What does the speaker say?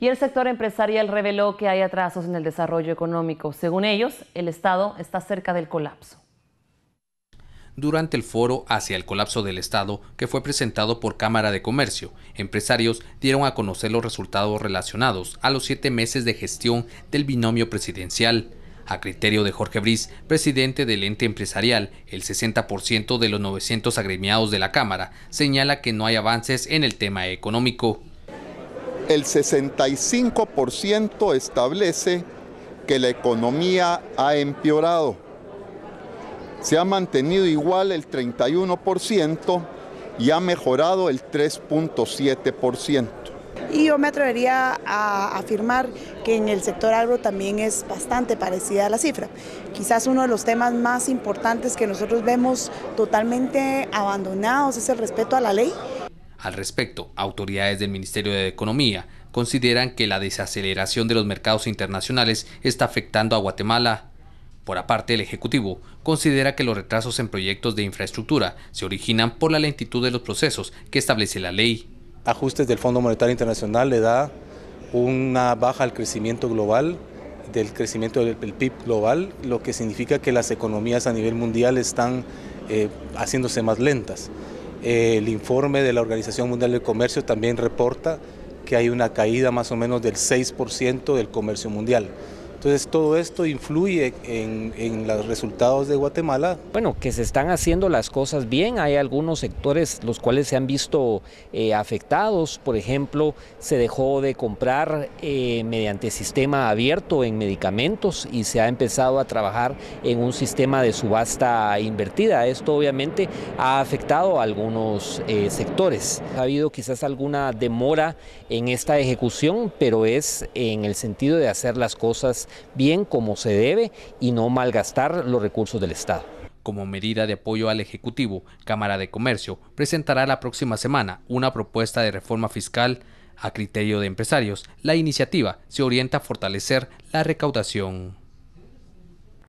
Y el sector empresarial reveló que hay atrasos en el desarrollo económico. Según ellos, el Estado está cerca del colapso durante el foro hacia el colapso del Estado que fue presentado por Cámara de Comercio. Empresarios dieron a conocer los resultados relacionados a los siete meses de gestión del binomio presidencial. A criterio de Jorge Briz, presidente del ente empresarial, el 60% de los 900 agremiados de la Cámara señala que no hay avances en el tema económico el 65% establece que la economía ha empeorado. Se ha mantenido igual el 31% y ha mejorado el 3.7%. Y yo me atrevería a afirmar que en el sector agro también es bastante parecida a la cifra. Quizás uno de los temas más importantes que nosotros vemos totalmente abandonados es el respeto a la ley al respecto, autoridades del Ministerio de Economía consideran que la desaceleración de los mercados internacionales está afectando a Guatemala. Por aparte, el Ejecutivo considera que los retrasos en proyectos de infraestructura se originan por la lentitud de los procesos que establece la ley. Ajustes del Fondo Monetario Internacional le da una baja al crecimiento global, del crecimiento del, PIB global, lo que significa que las economías a nivel mundial están eh, haciéndose más lentas el informe de la Organización Mundial del Comercio también reporta que hay una caída más o menos del 6% del comercio mundial. Entonces todo esto influye en, los resultados de Guatemala. Bueno, que se están haciendo las cosas bien, hay algunos sectores los cuales se han visto eh, afectados, por ejemplo, se dejó de comprar eh, mediante sistema abierto en medicamentos y se ha empezado a trabajar en un sistema de subasta invertida. Esto obviamente ha afectado a algunos eh, sectores. Ha habido quizás alguna demora en esta ejecución, pero es en el sentido de hacer las cosas bien como se debe y no malgastar los recursos del Estado. Como medida de apoyo al Ejecutivo, Cámara de Comercio presentará la próxima semana una propuesta de reforma fiscal a criterio de empresarios. La iniciativa se orienta a fortalecer la recaudación.